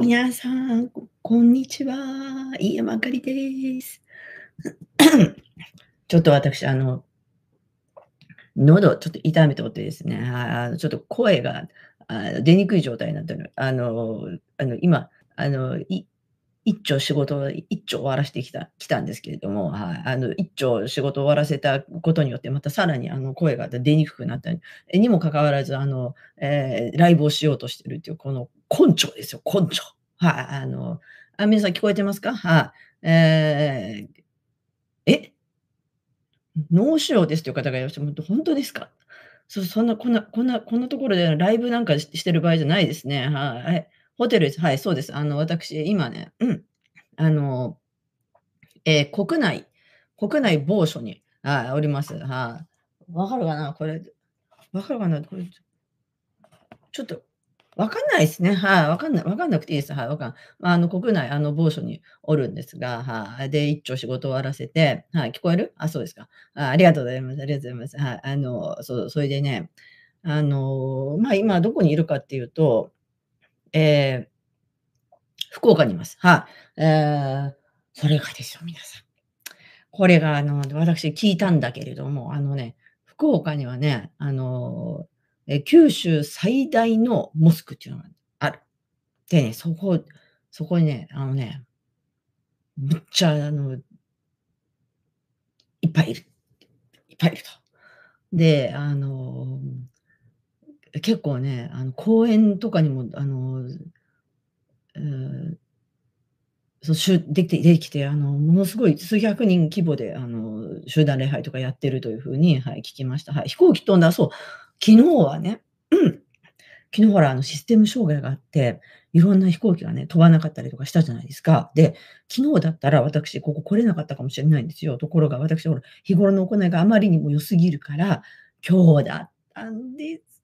皆さん、こんにちは。飯山あかりです。ちょっと私、あの、喉ちょっと痛めておってですね、あちょっと声が出にくい状態になったの。あの、あの今、あの、い一丁仕事を一丁終わらせてきたきたんですけれども、はい、あの一丁仕事終わらせたことによって、またさらにあの声が出にくくなったにもかかわらずあの、えー、ライブをしようとしてるっていう、この根性ですよ、根性。はい、あのあ皆さん聞こえてますかはい、えー、え脳腫瘍ですという方がいらっしゃる。本当ですかそそんな、こんな、こんな、こんなところでライブなんかしてる場合じゃないですね。はい。ホテル、はい、そうです。あの、私、今ね、うん、あの、えー、国内、国内某所に、あおります。はい。わかるかなこれ、わかるかなこれ、ちょっと、わかんないですね。はい、わかんない。わかんなくていいです。はい、わかんまあ、あの、国内、あの、某所におるんですが、はい。で、一丁仕事終わらせて、はい、聞こえるあ、そうですか。あありがとうございます。ありがとうございます。はい、あの、そう、それでね、あの、まあ、今、どこにいるかっていうと、えー、福岡にいます。はい、えー、それがですよ、皆さん。これが、あの、私聞いたんだけれども、あのね、福岡にはね、あの、え九州最大のモスクっていうのがある。でね、そこ、そこにね、あのね、むっちゃ、あの、いっぱいいる。いっぱいいると。で、あの、結構ね、あの公演とかにも、あの、えー、そうできて、できて、あの、ものすごい数百人規模で、あの、集団礼拝とかやってるというふうに、はい、聞きました。はい、飛行機飛んだ、そう、昨日はね、昨日ほら、あの、システム障害があって、いろんな飛行機がね、飛ばなかったりとかしたじゃないですか。で、昨日だったら私、ここ来れなかったかもしれないんですよ。ところが、私、ほら、日頃の行いがあまりにも良すぎるから、今日だったんです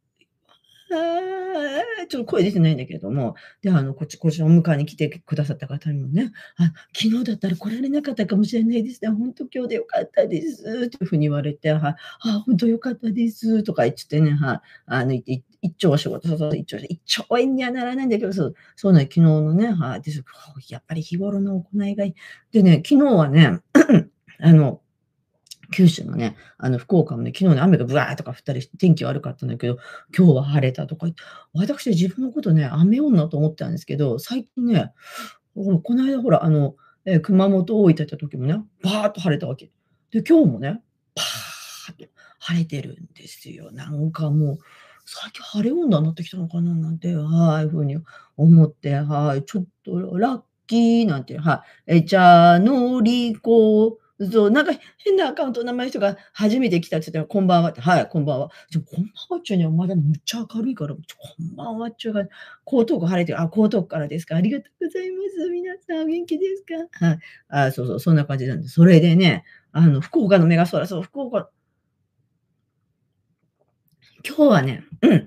ちょっと声出てないんだけれども、で、あの、こっち、こっちおを迎えに来てくださった方にもね、あ、昨日だったら来られなかったかもしれないですね。本当今日でよかったです。というふうに言われて、はあ、本当よかったです。とか言ってね、はい、あの、一丁は仕事、そうそう一丁、一兆円にはならないんだけど、そう、そうね、昨日のね、はです。やっぱり日頃の行いがいい。でね、昨日はね、あの、九州のね、あの、福岡もね、昨日ね、雨がブワーとか降ったりして、天気悪かったんだけど、今日は晴れたとか言って、私自分のことね、雨女と思ってたんですけど、最近ね、この間ほら、あの、えー、熊本、大分行った時もね、バーっと晴れたわけ。で、今日もね、パーっと晴れてるんですよ。なんかもう、最近晴れ女になってきたのかななんて、はい、ふうに思って、はい、ちょっとラッキーなんて、はい、えー、じゃあ、のりこ、そう、なんか変なアカウント名前の人が初めて来たって言ったら、こんばんはって、はい、こんばんは。ちょこんばんはっちゅうに、お前だ、むっちゃ明るいから、こんばんはっちゅうが、江東区晴れてる、あ、江東区からですか、ありがとうございます。皆さん、お元気ですかはい。あ、そうそう、そんな感じなんでそれでね、あの、福岡のメガソーラ、そう、福岡、今日はね、うん、今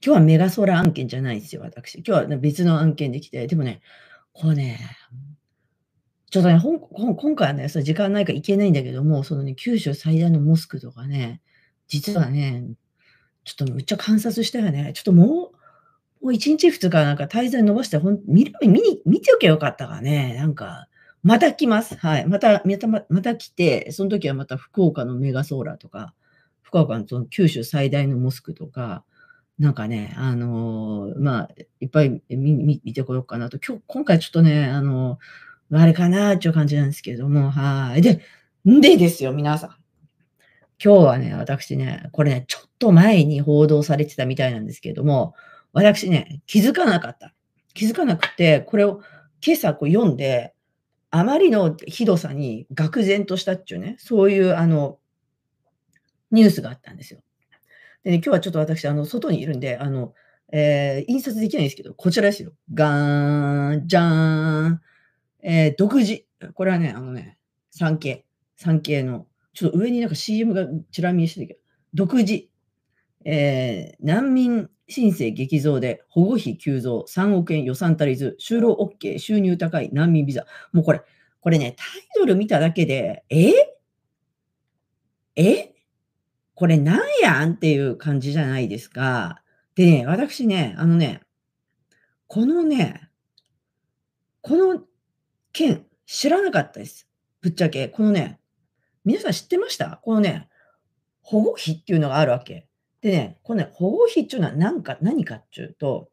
日はメガソーラ案件じゃないですよ、私。今日は別の案件で来て、でもね、こうね、ちょっとね、ほんほん今回はね、そ時間ないから行けないんだけども、そのね、九州最大のモスクとかね、実はね、ちょっとめっちゃ観察したよね。ちょっともう、もう1日2日なんか滞在伸ばして、ほん見見に見ておけばよかったがね、なんか、また来ます。はい。また、また、また来て、その時はまた福岡のメガソーラーとか、福岡のその九州最大のモスクとか、なんかね、あのー、まあ、いっぱい見見てこようかなと。今日、今回ちょっとね、あのーあれかなっていう感じなんですけれども、はい。で、んでですよ、皆さん。今日はね、私ね、これね、ちょっと前に報道されてたみたいなんですけれども、私ね、気づかなかった。気づかなくて、これを今朝こう読んで、あまりのひどさに愕然としたっていうね、そういうあの、ニュースがあったんですよ。で、ね、今日はちょっと私、あの、外にいるんで、あの、えー、印刷できないんですけど、こちらですよ。ガーン、じゃーん。えー、独自。これはね、あのね、産経。産経の、ちょっと上になんか CM がちら見えしてるけど、独自。えー、難民申請激増で保護費急増、3億円予算足りず、就労 OK、収入高い難民ビザ。もうこれ、これね、タイトル見ただけで、ええこれなんやんっていう感じじゃないですか。でね、私ね、あのね、このね、この件知らなかったです。ぶっちゃけ。このね、皆さん知ってましたこのね、保護費っていうのがあるわけ。でね、このね、保護費っていうのは何か、何かっていうと、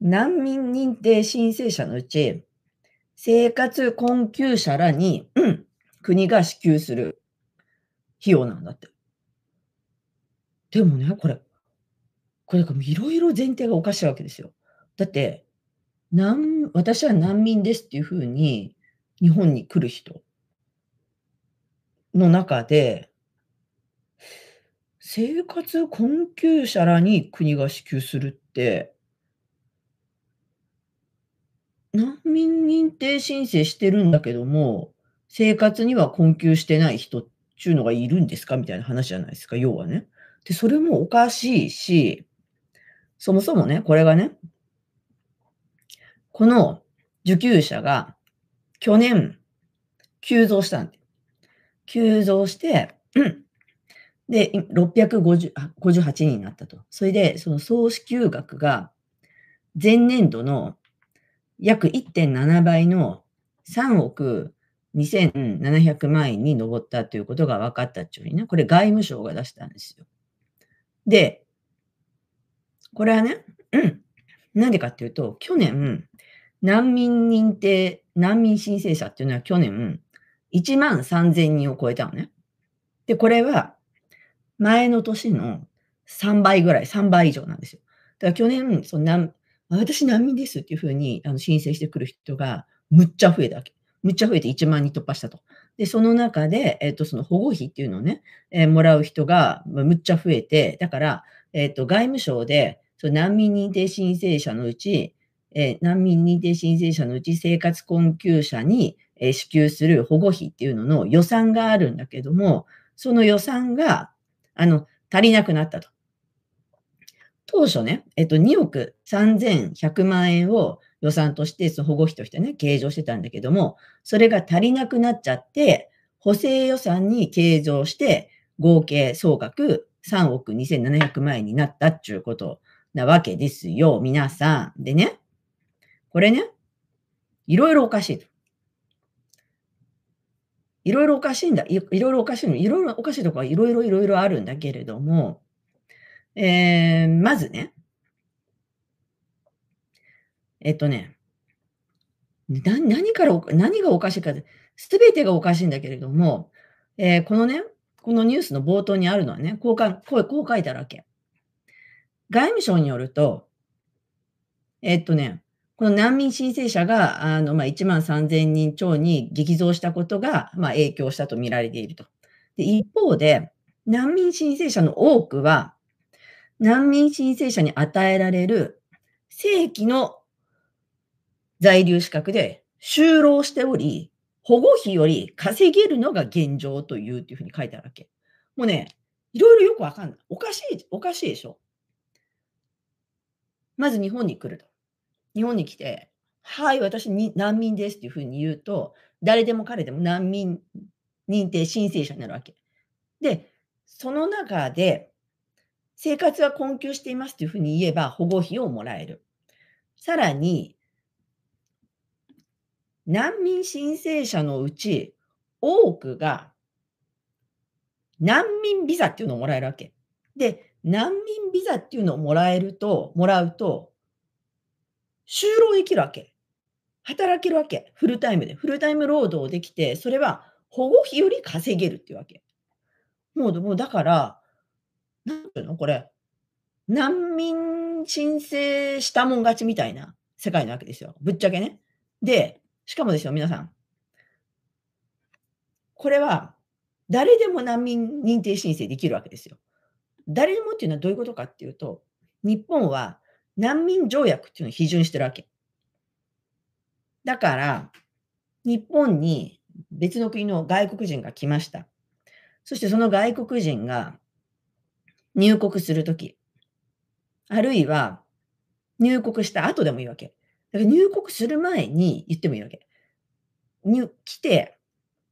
難民認定申請者のうち、生活困窮者らに、うん、国が支給する費用なんだって。でもね、これ、これ、いろいろ前提がおかしいわけですよ。だって、難私は難民ですっていうふうに日本に来る人の中で生活困窮者らに国が支給するって難民認定申請してるんだけども生活には困窮してない人ってちゅうのがいるんですかみたいな話じゃないですか、要はね。で、それもおかしいし、そもそもね、これがね、この受給者が去年急増したんで、急増して、うん、で、658人になったと。それで、その総支給額が前年度の約1.7倍の3億2700万円に上ったということが分かったっちゅうにね、これ外務省が出したんですよ。で、これはね、うん、なんでかっていうと、去年、難民認定、難民申請者っていうのは去年、1万3000人を超えたのね。で、これは、前の年の3倍ぐらい、3倍以上なんですよ。だから去年、そ私難民ですっていうふうにあの申請してくる人が、むっちゃ増えたわけ。むっちゃ増えて1万人突破したと。で、その中で、えっ、と、その保護費っていうのをね、えー、もらう人がむっちゃ増えて、だから、えっ、と、外務省で、そ難民認定申請者のうち、えー、難民認定申請者のうち生活困窮者に、えー、支給する保護費っていうのの予算があるんだけども、その予算が、あの、足りなくなったと。当初ね、えっと、2億3100万円を予算として、その保護費としてね、計上してたんだけども、それが足りなくなっちゃって、補正予算に計上して、合計総額3億2700万円になったっていうことなわけですよ、皆さん。でね、これね、いろいろおかしいと。いろいろおかしいんだ。いろいろおかしいの。いろいろおかしいとこはいろいろいろいろあるんだけれども、えー、まずね、えっとね、な何から何がおかしいかすべてがおかしいんだけれども、えー、このね、このニュースの冒頭にあるのはね、こうかこうこう書いてあるわけ。外務省によると、えっとね、この難民申請者が、あの、まあ、1万3000人超に激増したことが、まあ、影響したと見られていると。で、一方で、難民申請者の多くは、難民申請者に与えられる正規の在留資格で就労しており、保護費より稼げるのが現状という、というふうに書いてあるわけ。もうね、いろいろよくわかんない。おかしい、おかしいでしょ。まず日本に来ると。日本に来て、はい、私に難民ですっていうふうに言うと、誰でも彼でも難民認定申請者になるわけ。で、その中で、生活は困窮していますというふうに言えば保護費をもらえる。さらに、難民申請者のうち多くが難民ビザっていうのをもらえるわけ。で、難民ビザっていうのをもらえると、もらうと、就労できるわけ。働けるわけ。フルタイムで。フルタイム労働できて、それは保護費より稼げるっていうわけ。もう、もうだから、なんていうのこれ。難民申請したもん勝ちみたいな世界なわけですよ。ぶっちゃけね。で、しかもですよ、皆さん。これは、誰でも難民認定申請できるわけですよ。誰でもっていうのはどういうことかっていうと、日本は難民条約っていうのを批准してるわけ。だから、日本に別の国の外国人が来ました。そしてその外国人が入国するとき、あるいは入国した後でもいいわけ。だから入国する前に言ってもいいわけ。に来て、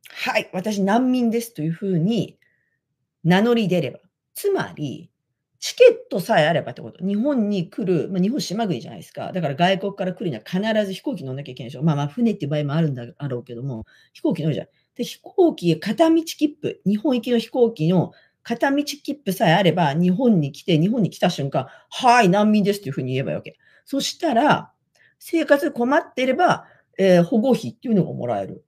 はい、私難民ですというふうに名乗り出れば。つまり、チケットさえあればってこと。日本に来る、まあ、日本島国じゃないですか。だから外国から来るには必ず飛行機乗んなきゃいけないでしょ。まあまあ船っていう場合もあるんだろうけども、飛行機乗るじゃん。で、飛行機、片道切符、日本行きの飛行機の片道切符さえあれば、日本に来て、日本に来た瞬間、はい、難民ですっていうふうに言えばいいわけ。そしたら、生活困っていれば、えー、保護費っていうのがもらえる。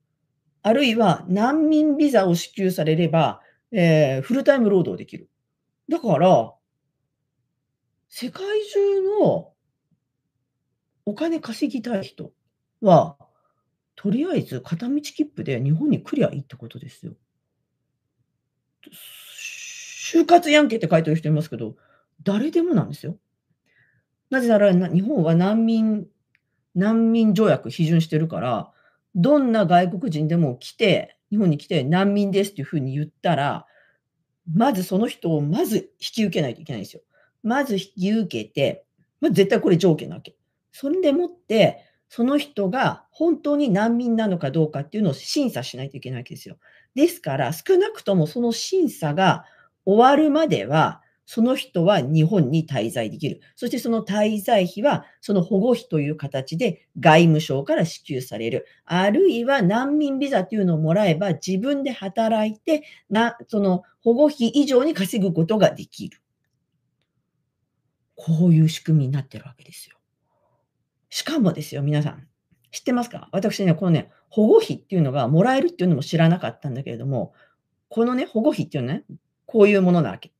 あるいは難民ビザを支給されれば、えー、フルタイム労働できる。だから、世界中のお金稼ぎたい人は、とりあえず片道切符で日本に来りゃいいってことですよ。就活やんけって書いてる人いますけど、誰でもなんですよ。なぜなら日本は難民、難民条約批准してるから、どんな外国人でも来て、日本に来て難民ですっていうふうに言ったら、まずその人をまず引き受けないといけないんですよ。まず引き受けて、まあ、絶対これ条件なわけ。それでもって、その人が本当に難民なのかどうかっていうのを審査しないといけないわけですよ。ですから、少なくともその審査が終わるまでは、その人は日本に滞在できる。そしてその滞在費は、その保護費という形で外務省から支給される。あるいは難民ビザというのをもらえば、自分で働いて、な、その保護費以上に稼ぐことができる。こういう仕組みになってるわけですよ。しかもですよ、皆さん。知ってますか私ね、このね、保護費っていうのがもらえるっていうのも知らなかったんだけれども、このね、保護費っていうのね、こういうものなわけ。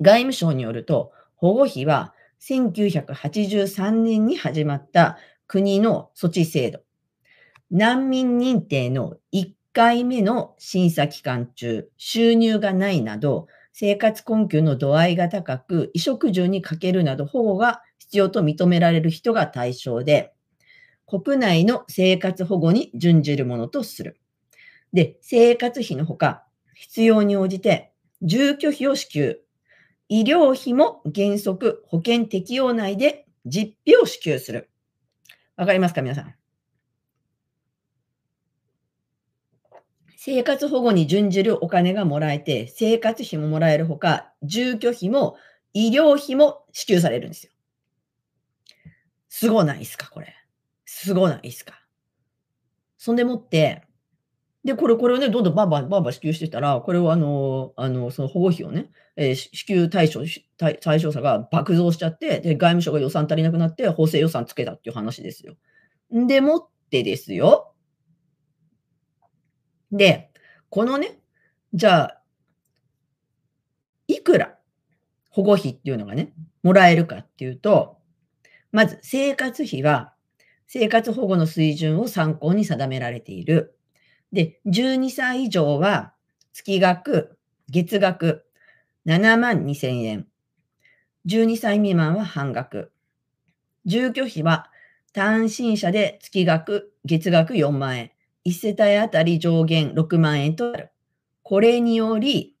外務省によると、保護費は1983年に始まった国の措置制度、難民認定の1回目の審査期間中、収入がないなど、生活困窮の度合いが高く、衣食住に欠けるなど保護が必要と認められる人が対象で、国内の生活保護に準じるものとする。で、生活費のほか、必要に応じて住居費を支給医療費も原則保険適用内で実費を支給する。わかりますか、皆さん。生活保護に準じるお金がもらえて、生活費ももらえるほか、住居費も医療費も支給されるんですよ。すごないですか、これ。すごないですか。そんでもって、で、これ、これをね、どんどんバンバン、バンバン支給してたら、これをあの、あの、その保護費をね、えー、支給対象、対対象者が爆増しちゃって、で、外務省が予算足りなくなって、補正予算つけたっていう話ですよ。でもってですよ。で、このね、じゃあ、いくら保護費っていうのがね、もらえるかっていうと、まず生活費は生活保護の水準を参考に定められている。で、12歳以上は月額、月額7万2千円。12歳未満は半額。住居費は単身者で月額、月額4万円。1世帯あたり上限6万円となる。これにより、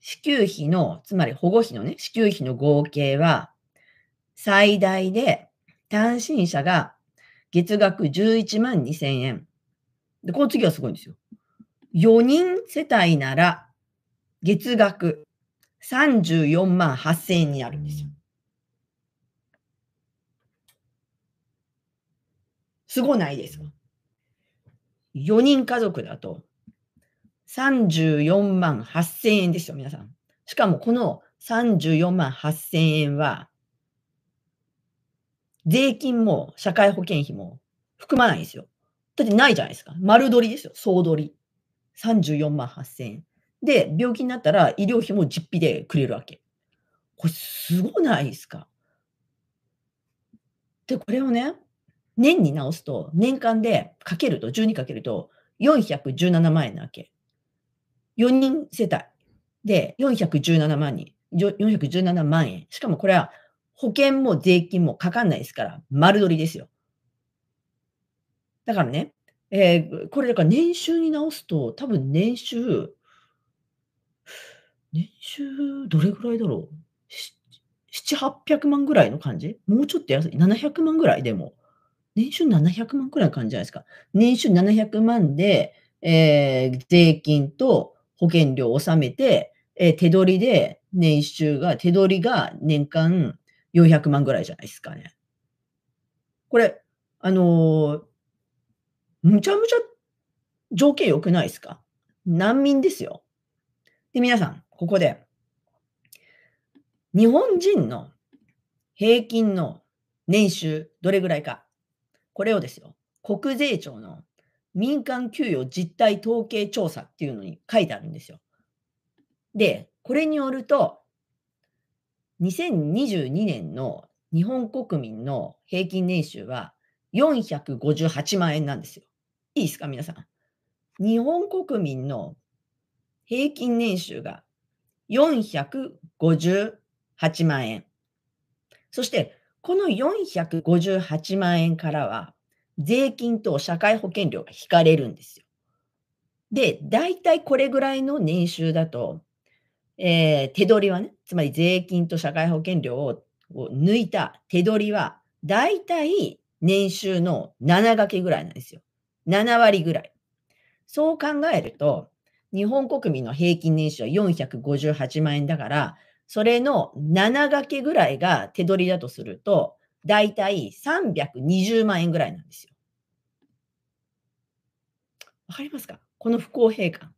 支給費の、つまり保護費のね、支給費の合計は、最大で単身者が月額11万2000円、で、この次はすごいんですよ。4人世帯なら、月額34万8000円になるんですよ。すごないですか ?4 人家族だと34万8000円ですよ、皆さん。しかもこの34万8000円は、税金も社会保険費も含まないんですよ。だってないじゃないですか。丸取りですよ。総取り。34万8000円。で、病気になったら医療費も実費でくれるわけ。これすごないですか。で、これをね、年に直すと、年間でかけると、12かけると、417万円なわけ。4人世帯で417万人、417万円。しかもこれは保険も税金もかかんないですから、丸取りですよ。だからね、えー、これだから年収に直すと、多分年収、年収どれぐらいだろう7、800万ぐらいの感じもうちょっと安い。700万ぐらいでも。年収700万くらいの感じじゃないですか。年収700万で、えー、税金と保険料を納めて、えー、手取りで年収が、手取りが年間400万ぐらいじゃないですかね。これ、あのー、むちゃむちゃ条件良くないですか難民ですよ。で、皆さん、ここで、日本人の平均の年収どれぐらいか、これをですよ、国税庁の民間給与実態統計調査っていうのに書いてあるんですよ。で、これによると、2022年の日本国民の平均年収は458万円なんですよ。いいですか、皆さん。日本国民の平均年収が458万円。そして、この458万円からは、税金と社会保険料が引かれるんですよ。で、大体これぐらいの年収だと、えー、手取りはね、つまり税金と社会保険料を抜いた手取りは、大体年収の7掛けぐらいなんですよ。7割ぐらい。そう考えると、日本国民の平均年収は458万円だから、それの7掛けぐらいが手取りだとすると、だいたい320万円ぐらいなんですよ。わかりますかこの不公平感。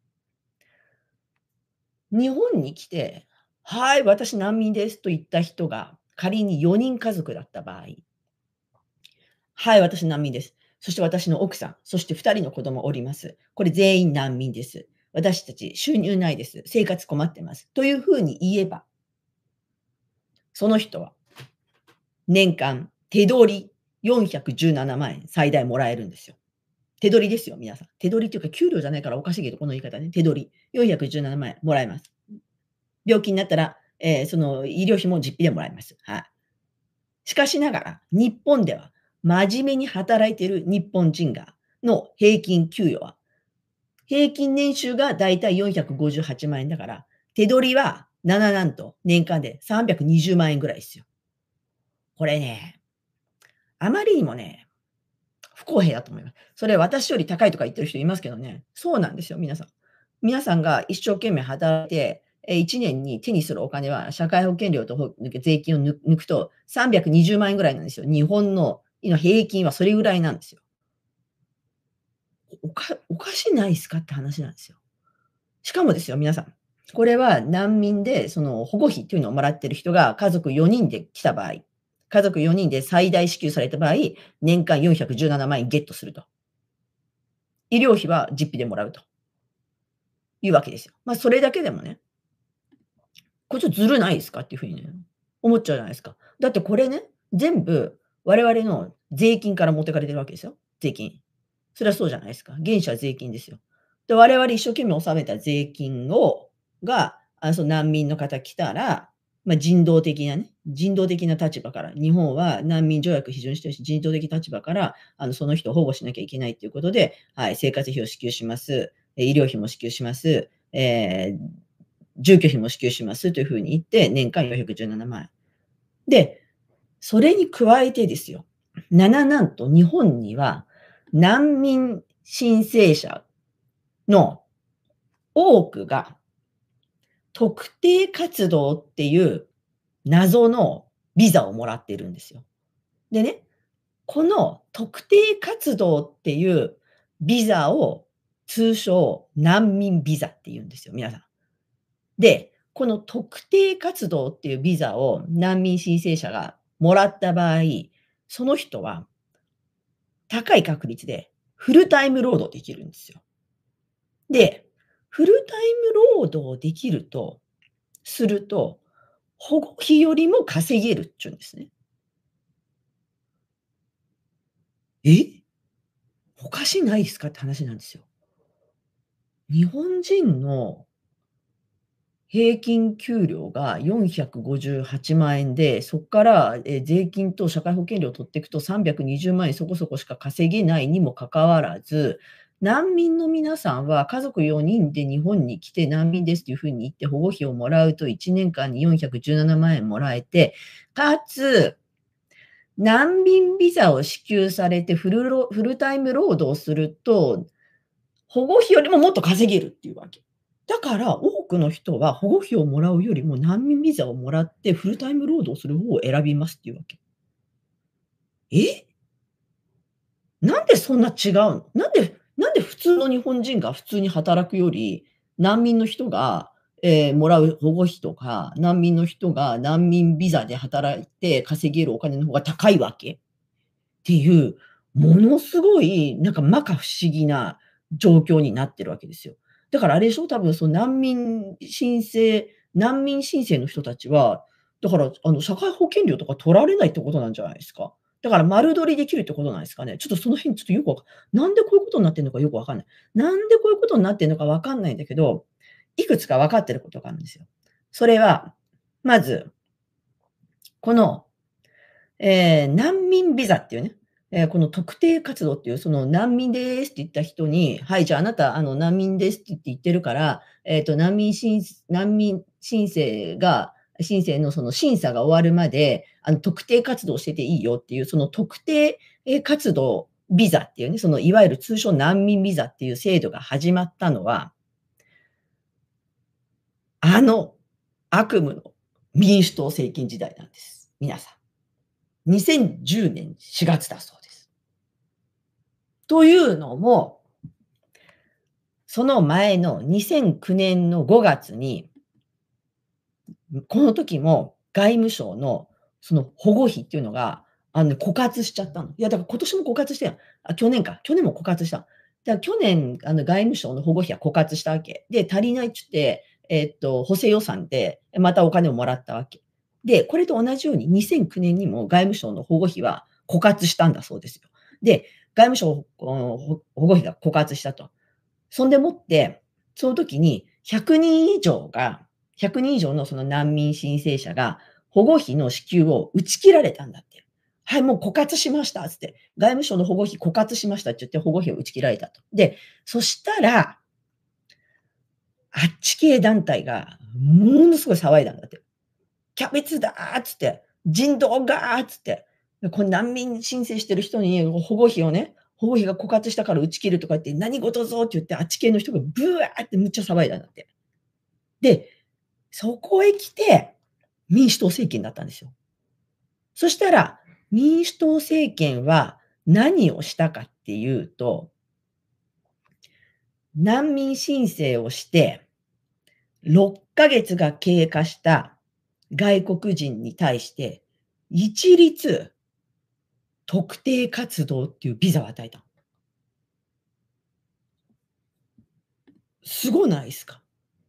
日本に来て、はい、私難民ですと言った人が仮に4人家族だった場合、はい、私難民です。そして私の奥さん、そして2人の子供おります。これ全員難民です。私たち収入ないです。生活困ってます。というふうに言えば、その人は年間手取り417万円最大もらえるんですよ。手取りですよ、皆さん。手取りというか、給料じゃないからおかしいけど、この言い方ね。手取り417万円もらえます。病気になったら、えー、その医療費も実費でもらえます。はい。しかしながら、日本では真面目に働いている日本人が、の平均給与は、平均年収がだいたい458万円だから、手取りは7なんと年間で320万円ぐらいですよ。これね、あまりにもね、不公平だと思います。それ私より高いとか言ってる人いますけどね、そうなんですよ、皆さん。皆さんが一生懸命働いて、1年に手にするお金は社会保険料と税金を抜くと320万円ぐらいなんですよ。日本のの平均はそれぐらいなんですよ。おかおかしないですかって話なんですよ。しかもですよ、皆さん。これは難民で、その保護費というのをもらってる人が家族4人で来た場合、家族4人で最大支給された場合、年間417万円ゲットすると。医療費は実費でもらうと。いうわけですよ。まあ、それだけでもね、これちょっとずるないですかっていうふうにね、思っちゃうじゃないですか。だってこれね、全部我々の税金から持ってかれてるわけですよ。税金。それはそうじゃないですか。原資は税金ですよ。で、我々一生懸命納めた税金を、が、あその難民の方来たら、まあ、人道的なね、人道的な立場から、日本は難民条約批准してるし、人道的立場から、あのその人を保護しなきゃいけないということで、はい、生活費を支給します、医療費も支給します、えー、住居費も支給しますというふうに言って、年間417万円。で、それに加えてですよ。なななんと日本には難民申請者の多くが特定活動っていう謎のビザをもらってるんですよ。でね、この特定活動っていうビザを通称難民ビザって言うんですよ、皆さん。で、この特定活動っていうビザを難民申請者がもらった場合、その人は高い確率でフルタイム労働できるんですよ。で、フルタイム労働できると、すると、保護費よりも稼げるっちゅうんですね。えおかしないですかって話なんですよ。日本人の平均給料が458万円で、そこから税金と社会保険料を取っていくと320万円そこそこしか稼げないにもかかわらず、難民の皆さんは家族4人で日本に来て難民ですというふうに言って保護費をもらうと1年間に417万円もらえて、かつ、難民ビザを支給されてフルフルタイム労働すると、保護費よりももっと稼げるっていうわけ。だから、おくの人は保護費をもらうよりも難民ビザをもらってフルタイム労働する方を選びますっていうわけ。えなんでそんな違うのなんで、なんで普通の日本人が普通に働くより難民の人が、えー、もらう保護費とか難民の人が難民ビザで働いて稼げるお金の方が高いわけっていうものすごいなんか摩訶不思議な状況になってるわけですよ。だからあれでしょ多分その難民申請、難民申請の人たちは、だからあの社会保険料とか取られないってことなんじゃないですか。だから丸取りできるってことなんですかね。ちょっとその辺ちょっとよくわかんなんでこういうことになってるのかよくわかんない。なんでこういうことになってるのかわかんないんだけど、いくつか分かってることがあるんですよ。それは、まず、この、えー、難民ビザっていうね、えー、この特定活動っていう、その難民ですって言った人に、はい、じゃああなた、あの難民ですって言って言ってるから、えっ、ー、と、難民申、難民申請が、申請のその審査が終わるまで、あの特定活動してていいよっていう、その特定活動ビザっていうね、そのいわゆる通称難民ビザっていう制度が始まったのは、あの悪夢の民主党政権時代なんです。皆さん。2010年4月だそうというのも、その前の2009年の5月に、この時も外務省のその保護費っていうのが、あの、枯渇しちゃったの。いや、だから今年も枯渇してやん。あ、去年か。去年も枯渇した。だから去年、あの、外務省の保護費は枯渇したわけ。で、足りないっつって、えー、っと、補正予算で、またお金をもらったわけ。で、これと同じように2009年にも外務省の保護費は枯渇したんだそうですよ。で、外務省保護費が枯渇したと。そんでもって、その時に100人以上が、100人以上のその難民申請者が保護費の支給を打ち切られたんだって。はい、もう枯渇しましたつって、外務省の保護費枯渇しましたって言って保護費を打ち切られたと。で、そしたら、あっち系団体がものすごい騒いだんだって。キャベツだーっつって、人道がーっつって、これ難民申請してる人に保護費をね、保護費が枯渇したから打ち切るとか言って、何事ぞって言って、あっち系の人がブワーってむっちゃ騒いだんだって。で、そこへ来て民主党政権だったんですよ。そしたら、民主党政権は何をしたかっていうと、難民申請をして、6ヶ月が経過した外国人に対して、一律特定活動っていうビザを与えたすごないですか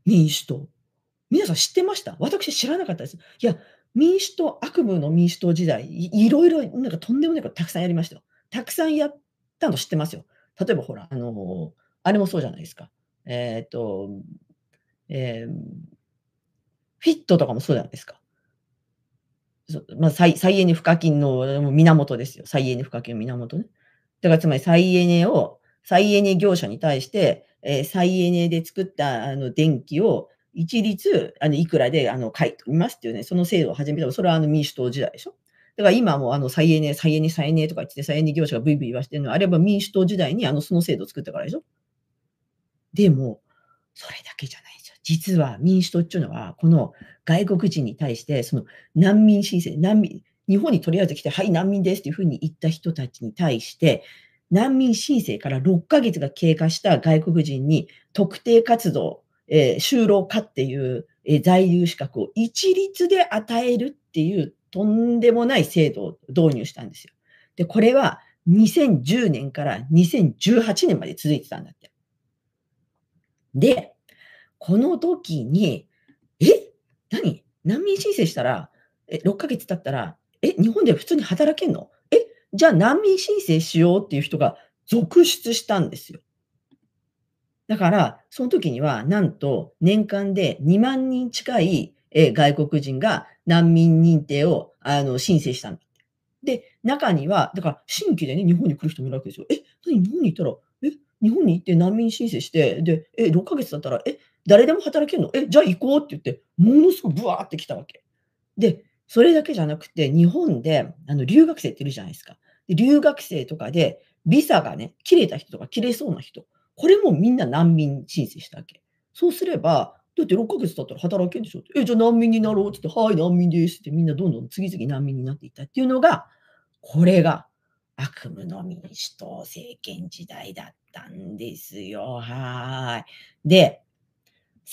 民主党。皆さん知ってました私知らなかったです。いや、民主党、悪夢の民主党時代、いろいろ、なんかとんでもないことたくさんやりましたよ。たくさんやったの知ってますよ。例えばほら、あのー、あれもそうじゃないですか。えっ、と、えー、フィットとかもそうじゃないですか。まあ、再再エネ賦課金の源ですよ。再エネ賦課金の源ね。だからつまり再エネを、再エネ業者に対して、えー、再エネで作ったあの電気を一律あのいくらであの買い取りますっていうね、その制度を始めたそれはあの民主党時代でしょ。だから今もあの再エネ、再エネ、再エネとか言って、再エネ業者がブイブイ言わしてるのは、あれば民主党時代にあのその制度を作ったからでしょ。でも、それだけじゃない実は民主党っていうのは、この外国人に対して、その難民申請、難民、日本にとりあえず来て、はい、難民ですっていうふうに言った人たちに対して、難民申請から6ヶ月が経過した外国人に特定活動、えー、就労化っていう、えー、在留資格を一律で与えるっていうとんでもない制度を導入したんですよ。で、これは2010年から2018年まで続いてたんだって。で、この時に、え何難民申請したら、え、6ヶ月経ったら、え、日本で普通に働けんのえ、じゃあ難民申請しようっていう人が続出したんですよ。だから、その時には、なんと年間で2万人近い外国人が難民認定をあの申請したんだ。で、中には、だから新規でね、日本に来る人もいるわけですよ。え、何、日本に行ったら、え、日本に行って難民申請して、で、え、6ヶ月だったら、え、誰でも働けるのえ、じゃあ行こうって言って、ものすごくブワーって来たわけ。で、それだけじゃなくて、日本であの留学生っているじゃないですか。で留学生とかで、ビザがね、切れた人とか切れそうな人、これもみんな難民申請したわけ。そうすれば、だって6ヶ月経ったら働けるでしょって、え、じゃあ難民になろうって言って、はい、難民ですって、みんなどんどん次々難民になっていったっていうのが、これが悪夢の民主党政権時代だったんですよ。はい。で、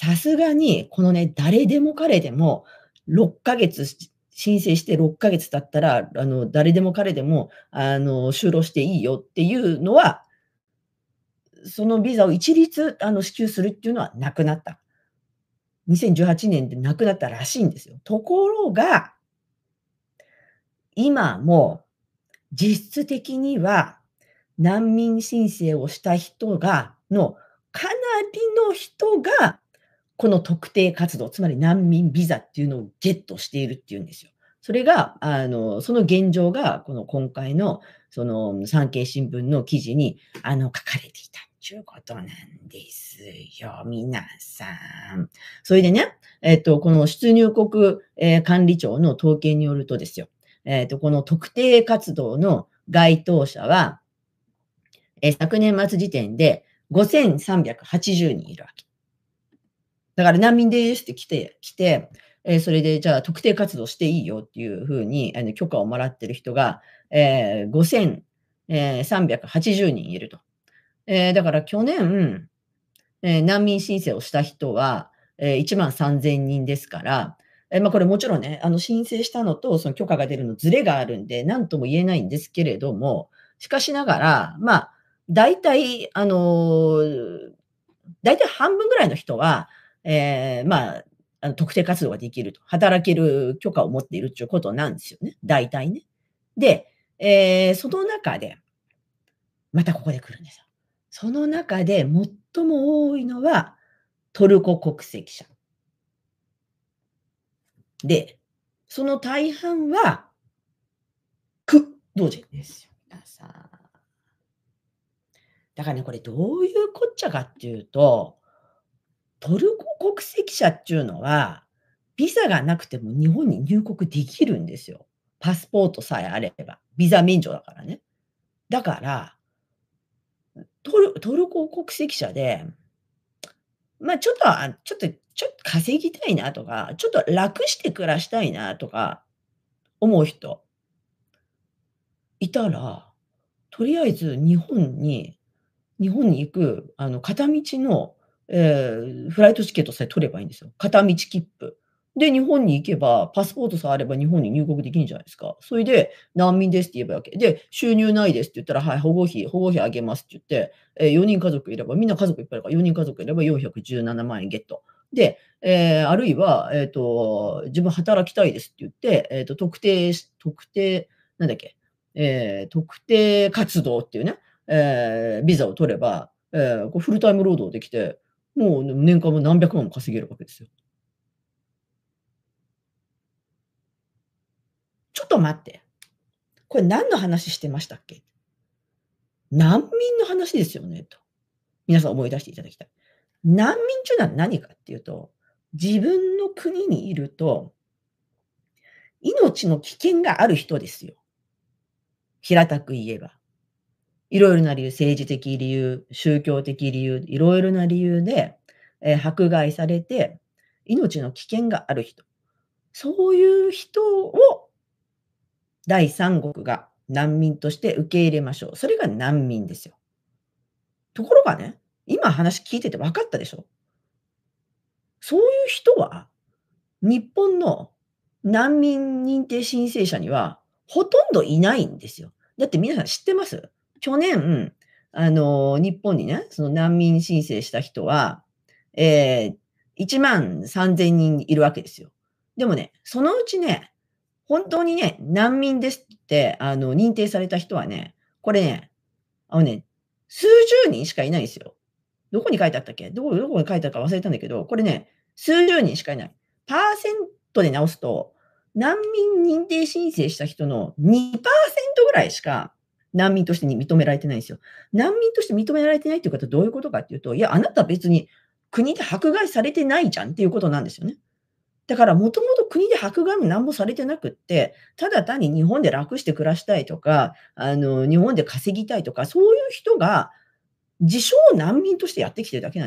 さすがに、このね、誰でも彼でも、6ヶ月、申請して6ヶ月経ったら、あの、誰でも彼でも、あの、就労していいよっていうのは、そのビザを一律あの支給するっていうのはなくなった。2018年でなくなったらしいんですよ。ところが、今も実質的には難民申請をした人が、のかなりの人がこの特定活動、つまり難民ビザっていうのをゲットしているっていうんですよ。それが、あの、その現状が、この今回の、その、産経新聞の記事に、あの、書かれていた。ということなんですよ、皆さん。それでね、えっ、と、この出入国、え管理庁の統計によるとですよ、えっ、と、この特定活動の該当者は、え昨年末時点で5380人いるわけ。だから難民ですって来て、来て、えー、それでじゃあ特定活動していいよっていうふうにあの許可をもらってる人が、えー、5380人いると。えー、だから去年、えー、難民申請をした人は、えー、1万3000人ですから、えまあ、これもちろんね、あの申請したのとその許可が出るのずれがあるんで、何とも言えないんですけれども、しかしながら、まあ、大体、あのー、大体半分ぐらいの人は、えー、まあ、あの特定活動ができると。働ける許可を持っているっていうことなんですよね。大体ね。で、えー、その中で、またここで来るんですよ。その中で最も多いのはトルコ国籍者。で、その大半は、ク、同時ですよ。皆さん。だからね、これどういうこっちゃかっていうと、トルコ国籍者っていうのは、ビザがなくても日本に入国できるんですよ。パスポートさえあれば。ビザ免除だからね。だから、トルトルコ国籍者で、まあちょっと、ちょっと、ちょっと稼ぎたいなとか、ちょっと楽して暮らしたいなとか思う人いたら、とりあえず日本に、日本に行く、あの、片道のえー、フライトチケットさえ取ればいいんですよ。片道切符。で、日本に行けば、パスポートさえあれば日本に入国できるんじゃないですか。それで、難民ですって言えばいいわけ。で、収入ないですって言ったら、はい、保護費、保護費あげますって言って、えー、4人家族いれば、みんな家族いっぱいいるから、4人家族いれば417万円ゲット。で、えー、あるいは、えっ、ー、と、自分働きたいですって言って、えっ、ー、と、特定、特定、なんだっけ、えー、特定活動っていうね、えー、ビザを取れば、えー、こうフルタイム労働できて、もう年間も何百万も稼げるわけですよ。ちょっと待って。これ何の話してましたっけ難民の話ですよね、と。皆さん思い出していただきたい。難民というのは何かっていうと、自分の国にいると、命の危険がある人ですよ。平たく言えば。いろいろな理由、政治的理由、宗教的理由、いろいろな理由で、えー、迫害されて、命の危険がある人。そういう人を第三国が難民として受け入れましょう。それが難民ですよ。ところがね、今話聞いてて分かったでしょそういう人は、日本の難民認定申請者にはほとんどいないんですよ。だって皆さん知ってます去年、あの、日本にね、その難民申請した人は、えー、1万3000人いるわけですよ。でもね、そのうちね、本当にね、難民ですって、あの、認定された人はね、これね、あのね、数十人しかいないんですよ。どこに書いてあったっけどこどこに書いてあったか忘れたんだけど、これね、数十人しかいない。パーセントで直すと、難民認定申請した人の2%ぐらいしか難民としてに認められてないんですよ。難民として認められてないっていうことはどういうことかっていうと、いや、あなた別に国で迫害されてないじゃんっていうことなんですよね。だから、もともと国で迫害も何もされてなくって、ただ単に日本で楽して暮らしたいとか、あの、日本で稼ぎたいとか、そういう人が、自称難民としてやってきてるだけなんです。